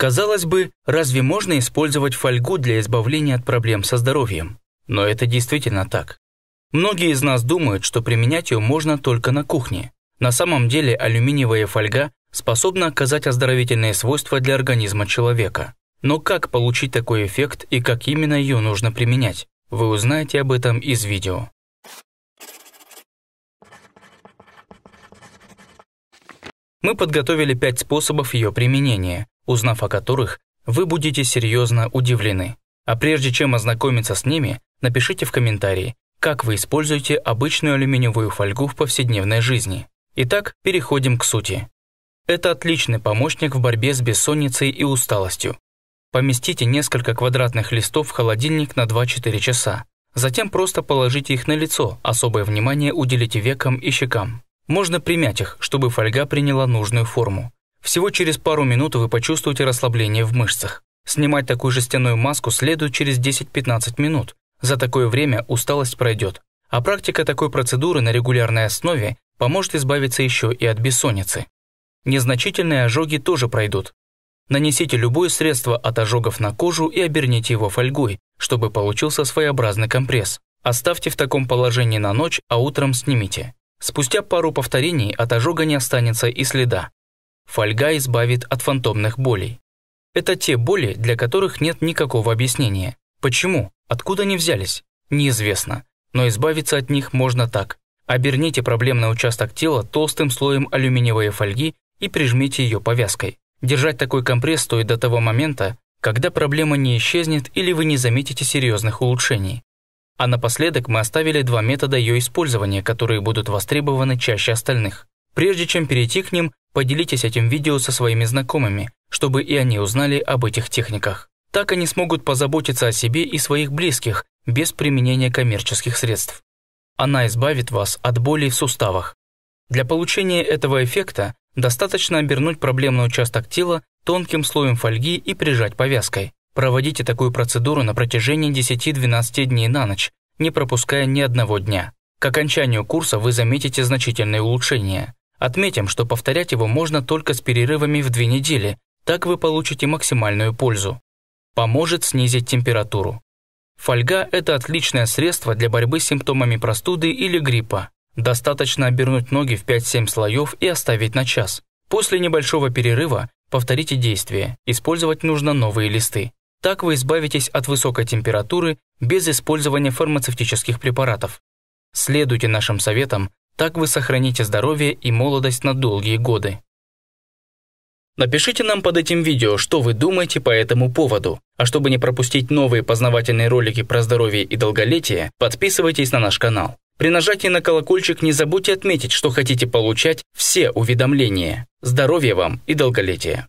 Казалось бы, разве можно использовать фольгу для избавления от проблем со здоровьем? Но это действительно так. Многие из нас думают, что применять ее можно только на кухне. На самом деле алюминиевая фольга способна оказать оздоровительные свойства для организма человека. Но как получить такой эффект и как именно ее нужно применять, вы узнаете об этом из видео. Мы подготовили 5 способов ее применения, узнав о которых, вы будете серьезно удивлены. А прежде чем ознакомиться с ними, напишите в комментарии, как вы используете обычную алюминиевую фольгу в повседневной жизни. Итак, переходим к сути. Это отличный помощник в борьбе с бессонницей и усталостью. Поместите несколько квадратных листов в холодильник на 2-4 часа. Затем просто положите их на лицо, особое внимание уделите векам и щекам. Можно примять их, чтобы фольга приняла нужную форму. Всего через пару минут вы почувствуете расслабление в мышцах. Снимать такую жестяную маску следует через 10-15 минут. За такое время усталость пройдет. А практика такой процедуры на регулярной основе поможет избавиться еще и от бессонницы. Незначительные ожоги тоже пройдут. Нанесите любое средство от ожогов на кожу и оберните его фольгой, чтобы получился своеобразный компресс. Оставьте в таком положении на ночь, а утром снимите. Спустя пару повторений от ожога не останется и следа. Фольга избавит от фантомных болей. Это те боли, для которых нет никакого объяснения. Почему? Откуда они взялись? Неизвестно. Но избавиться от них можно так. Оберните проблемный участок тела толстым слоем алюминиевой фольги и прижмите ее повязкой. Держать такой компресс стоит до того момента, когда проблема не исчезнет или вы не заметите серьезных улучшений. А напоследок мы оставили два метода ее использования, которые будут востребованы чаще остальных. Прежде чем перейти к ним, Поделитесь этим видео со своими знакомыми, чтобы и они узнали об этих техниках. Так они смогут позаботиться о себе и своих близких без применения коммерческих средств. Она избавит вас от болей в суставах. Для получения этого эффекта достаточно обернуть проблемный участок тела тонким слоем фольги и прижать повязкой. Проводите такую процедуру на протяжении 10-12 дней на ночь, не пропуская ни одного дня. К окончанию курса вы заметите значительные улучшения. Отметим, что повторять его можно только с перерывами в две недели, так вы получите максимальную пользу. Поможет снизить температуру. Фольга – это отличное средство для борьбы с симптомами простуды или гриппа. Достаточно обернуть ноги в 5-7 слоев и оставить на час. После небольшого перерыва повторите действие, использовать нужно новые листы. Так вы избавитесь от высокой температуры без использования фармацевтических препаратов. Следуйте нашим советам так вы сохраните здоровье и молодость на долгие годы. Напишите нам под этим видео, что вы думаете по этому поводу. А чтобы не пропустить новые познавательные ролики про здоровье и долголетие, подписывайтесь на наш канал. При нажатии на колокольчик не забудьте отметить, что хотите получать все уведомления. Здоровья вам и долголетия!